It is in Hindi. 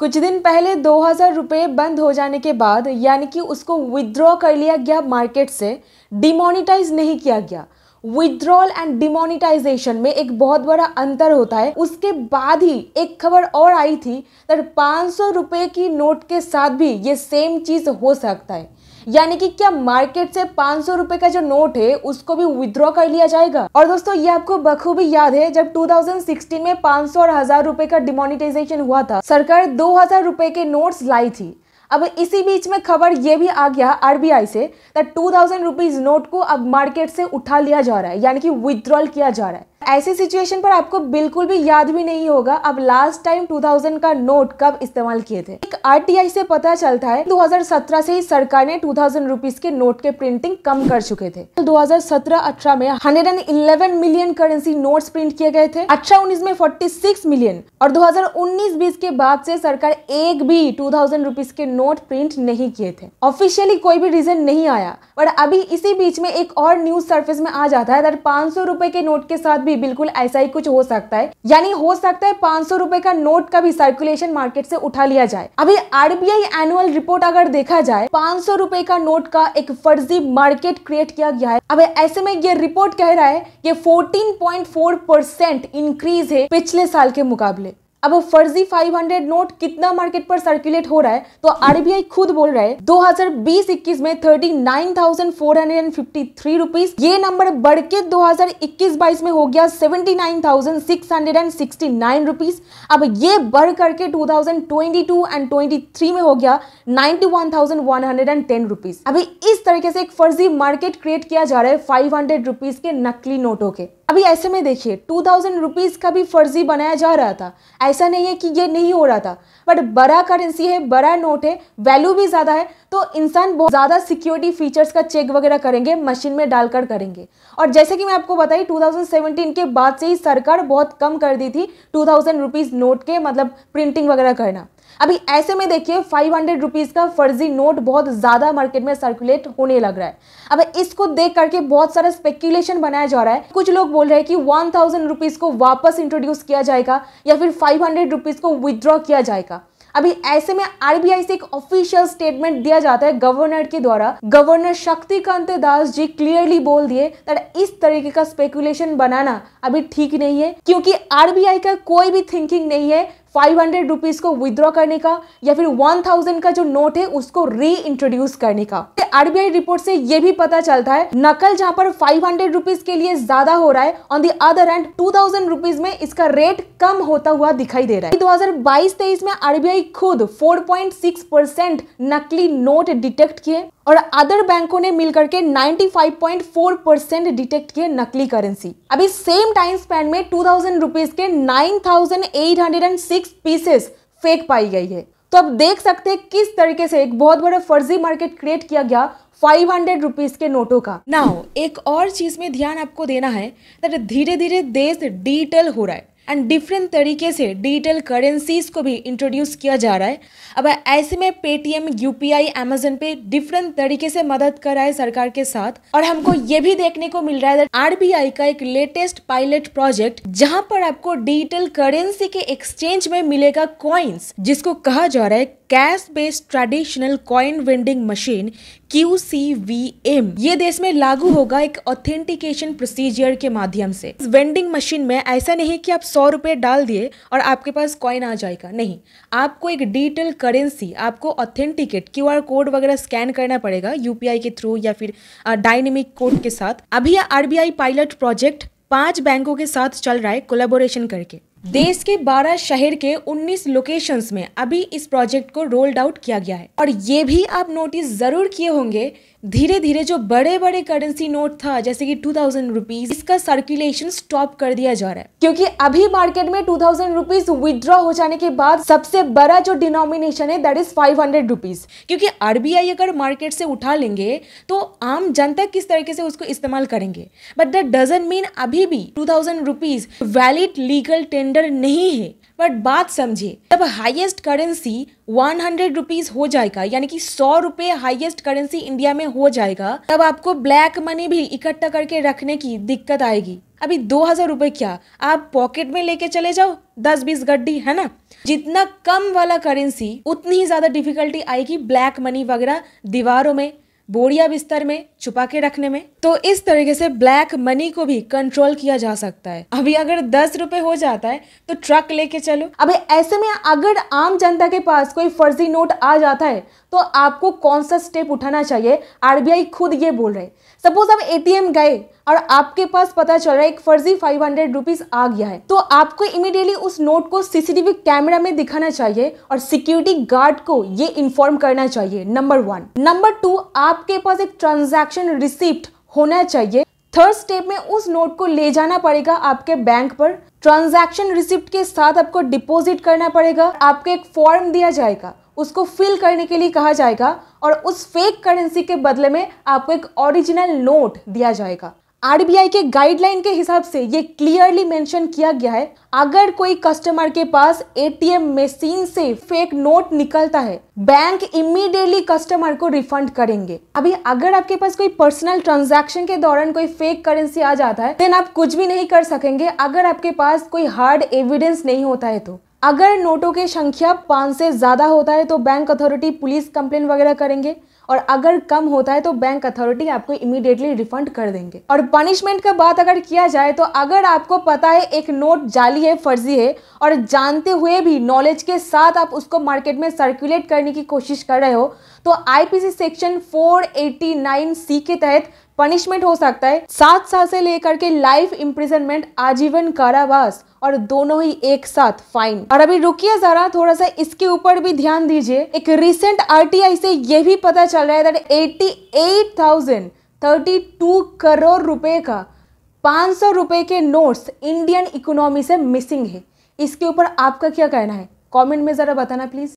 कुछ दिन पहले दो हज़ार रुपये बंद हो जाने के बाद यानी कि उसको विदड्रॉ कर लिया गया मार्केट से डिमोनिटाइज नहीं किया गया विदड्रॉल एंड डिमोनिटाइजेशन में एक बहुत बड़ा अंतर होता है उसके बाद ही एक खबर और आई थी पाँच सौ रुपये की नोट के साथ भी ये सेम चीज़ हो सकता है यानी कि क्या मार्केट से पाँच सौ का जो नोट है उसको भी विद्रॉ कर लिया जाएगा और दोस्तों ये आपको बखूबी याद है जब 2016 में पांच सौ और हजार रूपए का डिमोनिटाइजेशन हुआ था सरकार दो हजार रूपए के नोट लाई थी अब इसी बीच में खबर ये भी आ गया आरबीआई से that two thousand rupees note को अब मार्केट से उठा लिया जा रहा है यानी कि विद्रॉल किया जा रहा है ऐसी सिचुएशन पर आपको बिल्कुल भी याद भी नहीं होगा अब लास्ट टाइम 2000 का नोट कब इस्तेमाल किए थे एक आरटीआई से पता चलता है 2017 से ही सरकार ने 2000 रुपीस के नोट के प्रिंटिंग कम कर चुके थे 2017-18 में 111 मिलियन करेंसी नोट्स प्रिंट किए गए थे अठारह उन्नीस में 46 मिलियन और 2019-20 के बाद से सरकार एक भी 2000 रुपीस के नोट प्रिंट नहीं किए थे ऑफिशियली कोई भी रीजन नहीं आया पर अभी इसी बीच में एक और न्यूज सर्फिस में आ जाता है पांच सौ के नोट के साथ भी भी बिल्कुल ऐसा ही कुछ हो सकता है यानी हो सकता है पांच सौ का नोट का भी सर्कुलेशन मार्केट से उठा लिया जाए अभी आरबीआई एनुअल रिपोर्ट अगर देखा जाए पांच सौ का नोट का एक फर्जी मार्केट क्रिएट किया गया है अब ऐसे में ये रिपोर्ट कह रहा है ये 14.4 परसेंट इंक्रीज है पिछले साल के मुकाबले अब फर्जी 500 नोट कितना मार्केट पर सर्कुलेट हो रहा है तो आरबीआई खुद बोल रहा है 2020-21 में 39,453 रुपीस ये नंबर बढ़ के 2021-22 में हो गया 79,669 रुपीस अब ये बढ़ करके 2022 एंड 23 में हो गया 91,110 रुपीस अभी इस तरीके से एक फर्जी मार्केट क्रिएट किया जा रहा है फाइव हंड्रेड रुपीज के नकली नोटों के अभी ऐसे में देखिए टू थाउजेंड रुपीज का भी फर्जी बनाया जा रहा था ऐसा नहीं है कि ये नहीं हो रहा था बट बड़ा करेंसी है बड़ा नोट है वैल्यू भी ज़्यादा है तो इंसान बहुत ज़्यादा सिक्योरिटी फीचर्स का चेक वगैरह करेंगे मशीन में डालकर करेंगे और जैसे कि मैं आपको बताई 2017 के बाद से ही सरकार बहुत कम कर दी थी टू थाउजेंड नोट के मतलब प्रिंटिंग वगैरह करना अभी ऐसे में देखिए फाइव हंड्रेड रुपीज़ का फर्जी नोट बहुत ज़्यादा मार्केट में सर्कुलेट होने लग रहा है अब इसको देख करके बहुत सारा स्पेक्यूलेशन बनाया जा रहा है कुछ लोग बोल रहे हैं कि वन थाउजेंड रुपीज़ को वापस इंट्रोड्यूस किया जाएगा या फिर फाइव हंड्रेड रुपीज़ को विदड्रॉ किया जाएगा अभी ऐसे में आरबीआई से एक ऑफिशियल स्टेटमेंट दिया जाता है गवर्नर के द्वारा गवर्नर शक्तिकांत दास जी क्लियरली बोल दिए इस तरीके का स्पेकुलेशन बनाना अभी ठीक नहीं है क्योंकि आरबीआई का कोई भी थिंकिंग नहीं है फाइव हंड्रेड रुपीज़ को विदड्रॉ करने का या फिर वन थाउजेंड का जो नोट है उसको री इंट्रोड्यूस करने का आरबीआई रिपोर्ट से यह भी पता चलता है नकल जहाँ पर फाइव हंड्रेड रुपीज के लिए ज्यादा हो रहा है on the other hand two thousand rupees में इसका रेट कम होता हुआ दिखाई दे रहा है दो हजार बाईस तेईस में आरबीआई खुद फोर पॉइंट सिक्स परसेंट नकली नोट डिटेक्ट किए और अदर बैंकों ने मिलकर के 95.4 परसेंट डिटेक्ट किए नकली करेंसी अभी सेम टाइम स्पैन में टू थाउजेंड रुपीज के nine thousand eight hundred and six pieces fake पाई गई है तो आप देख सकते हैं किस तरीके से एक बहुत बड़ा फर्जी मार्केट क्रिएट किया गया 500 हंड्रेड रुपीज के नोटों का नाउ एक और चीज में ध्यान आपको देना है धीरे धीरे देश डिजिटल हो रहा है एंड डिफरेंट तरीके से डिजिटल करेंसीज को भी इंट्रोड्यूस किया जा रहा है अब ऐसे में Paytm U P I Amazon pay different तरीके से मदद कर रहा है सरकार के साथ और हमको ये भी देखने को मिल रहा है आरबीआई का एक लेटेस्ट पायलट प्रोजेक्ट जहाँ पर आपको डिजिटल करेंसी के एक्सचेंज में मिलेगा कॉइन्स जिसको कहा जा रहा है cash based traditional coin vending machine Q C V M ये देश में लागू होगा एक ऑथेंटिकेशन प्रोसीजर के माध्यम से वेंडिंग मशीन में ऐसा नहीं कि आप सौ रुपये डाल दिए और आपके पास कॉइन आ जाएगा नहीं आपको एक डिजिटल करेंसी आपको ऑथेंटिकेट क्यू आर कोड वगैरह स्कैन करना पड़ेगा यूपीआई के थ्रू या फिर डायनेमिक कोड के साथ अभी यह आरबीआई पायलट प्रोजेक्ट पांच बैंकों के साथ चल रहा है कोलेबोरेशन करके देश के 12 शहर के 19 लोकेशंस में अभी इस प्रोजेक्ट को रोल्ड आउट किया गया है और ये भी आप नोटिस जरूर किए होंगे धीरे धीरे जो बड़े बड़े करेंसी नोट था जैसे कि टू थाउजेंड रुपीज इसका सर्कुलेशन स्टॉप कर दिया जा रहा है क्योंकि अभी मार्केट में टू थाउजेंड रुपीज विद्रॉ हो जाने के बाद सबसे बड़ा जो डिनोमिनेशन है that is five hundred rupees क्योंकि आरबीआई अगर मार्केट से उठा लेंगे तो आम जनता किस तरीके से उसको इस्तेमाल करेंगे बट दैट डजेंट मीन अभी भी two thousand rupees valid legal tender नहीं है बट बात समझे जब highest currency one hundred rupees हो जाएगा यानी कि सौ रुपए हाईएस्ट करेंसी इंडिया में हो जाएगा तब आपको ब्लैक मनी भी इकट्ठा करके रखने की दिक्कत आएगी अभी दो हज़ार रुपए क्या आप पॉकेट में लेके चले जाओ दस बीस गड्डी है ना जितना कम वाला करेंसी उतनी ही ज़्यादा डिफिकल्टी आएगी ब्लैक मनी वगैरह दीवारों में बोरिया बिस्तर में छुपा के रखने में तो इस तरीके से ब्लैक मनी को भी कंट्रोल किया जा सकता है अभी अगर दस रुपए हो जाता है तो ट्रक लेके चलो अबे ऐसे में अगर आम जनता के पास कोई फर्जी नोट आ जाता है तो आपको कौन सा स्टेप उठाना चाहिए आरबीआई खुद ये बोल रहे सपोज आप एटीएम गए और आपके पास पता चल रहा है एक फर्जी फाइव हंड्रेड रुपीज आ गया है तो आपको इमीडिएटली उस नोट को सीसीटीवी कैमरा में दिखाना चाहिए और सिक्योरिटी गार्ड को ये इन्फॉर्म करना चाहिए नंबर वन नंबर टू आप आपके पास एक ट्रांजैक्शन रिसिप्ट होना चाहिए थर्ड स्टेप में उस नोट को ले जाना पड़ेगा आपके बैंक पर ट्रांजैक्शन रिसिप्ट के साथ आपको डिपॉजिट करना पड़ेगा आपको एक फॉर्म दिया जाएगा उसको फिल करने के लिए कहा जाएगा और उस फेक करेंसी के बदले में आपको एक ओरिजिनल नोट दिया जाएगा आरबीआई के गाइडलाइन के हिसाब से ये क्लियरली मेंशन किया गया है अगर कोई कस्टमर के पास एटीएम मशीन से फेक नोट निकलता है बैंक इमीडिएटली कस्टमर को रिफंड करेंगे अभी अगर आपके पास कोई पर्सनल ट्रांजैक्शन के दौरान कोई फेक करेंसी आ जाता है देन आप कुछ भी नहीं कर सकेंगे अगर आपके पास कोई हार्ड एविडेंस नहीं होता है तो अगर नोटों की संख्या पांच से ज़्यादा होता है तो बैंक अथॉरिटी पुलिस कंप्लेन वगैरह करेंगे और अगर कम होता है तो बैंक अथॉरिटी आपको इमीडिएटली रिफंड कर देंगे और पनिशमेंट का बात अगर किया जाए तो अगर आपको पता है एक नोट जाली है फर्जी है और जानते हुए भी नॉलेज के साथ आप उसको मार्केट में सर्कुलेट करने की कोशिश कर रहे हो तो आईपीसी सेक्शन 489 सी के तहत पनिशमेंट हो सकता है सात साल से लेकर के लाइफ इम्प्रिजनमेंट आजीवन कारावास और दोनों ही एक साथ फाइन और अभी रुकिए जरा थोड़ा सा इसके ऊपर भी ध्यान दीजिए एक रिसेंट आरटीआई से यह भी पता चल रहा है दैट टू करोड़ रुपए का सौ रुपए के नोट्स इंडियन इकोनॉमी से मिसिंग है इसके ऊपर आपका क्या कहना है कमेंट में ज़रा बताना प्लीज़